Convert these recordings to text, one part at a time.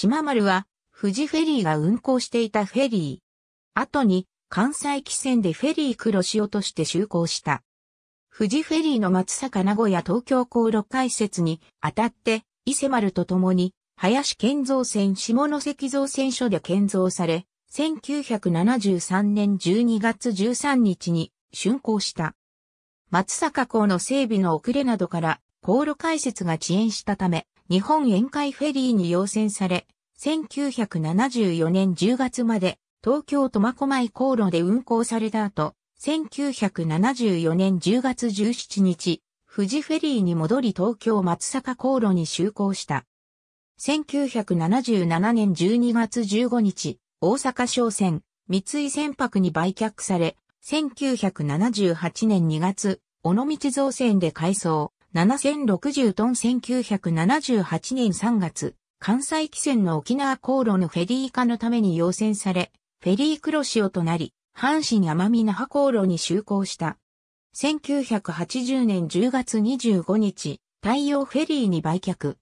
島丸は、富士フェリーが運航していたフェリー。後に、関西汽船でフェリー黒潮として就航した。富士フェリーの松坂名古屋東京航路開設にあたって、伊勢丸と共に、林建造船下関造船所で建造され、1973年12月13日に竣工した。松阪港の整備の遅れなどから、航路開設が遅延したため、日本沿海フェリーに要請され、1974年10月まで東京苫小牧航路で運航された後、1974年10月17日、富士フェリーに戻り東京松坂航路に就航した。1977年12月15日、大阪商船、三井船舶に売却され、1978年2月、尾道造船で改装。7060トン1978年3月、関西汽船の沖縄航路のフェリー化のために要請され、フェリー黒潮となり、阪神奄美那覇航路に就航した。1980年10月25日、太陽フェリーに売却。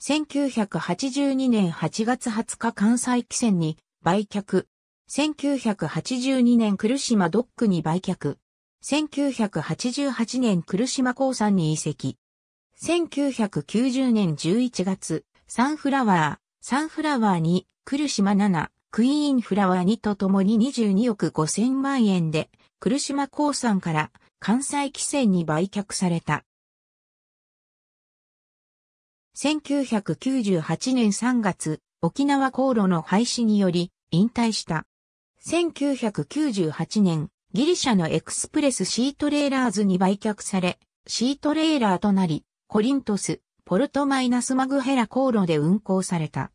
1982年8月20日関西汽船に売却。1982年来島ドックに売却。1988年来島興産に移籍。1990年11月、サンフラワー、サンフラワーに、来島7、クイーンフラワー2と共に22億5000万円で、来島興産から関西汽船に売却された。1998年3月、沖縄航路の廃止により引退した。1998年、ギリシャのエクスプレスシートレーラーズに売却され、シートレーラーとなり、コリントス、ポルトマイナスマグヘラ航路で運行された。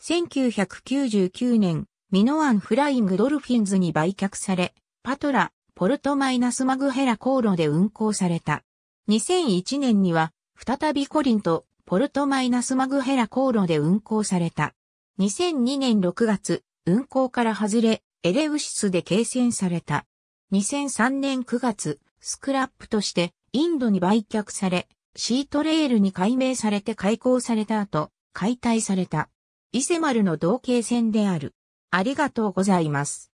1999年、ミノアンフライングドルフィンズに売却され、パトラ、ポルトマイナスマグヘラ航路で運行された。2001年には、再びコリント、ポルトマイナスマグヘラ航路で運行された。2002年6月、運行から外れ、エレウシスで形成された。2003年9月、スクラップとしてインドに売却され、シートレールに改名されて開港された後、解体された。伊勢丸の同型船である。ありがとうございます。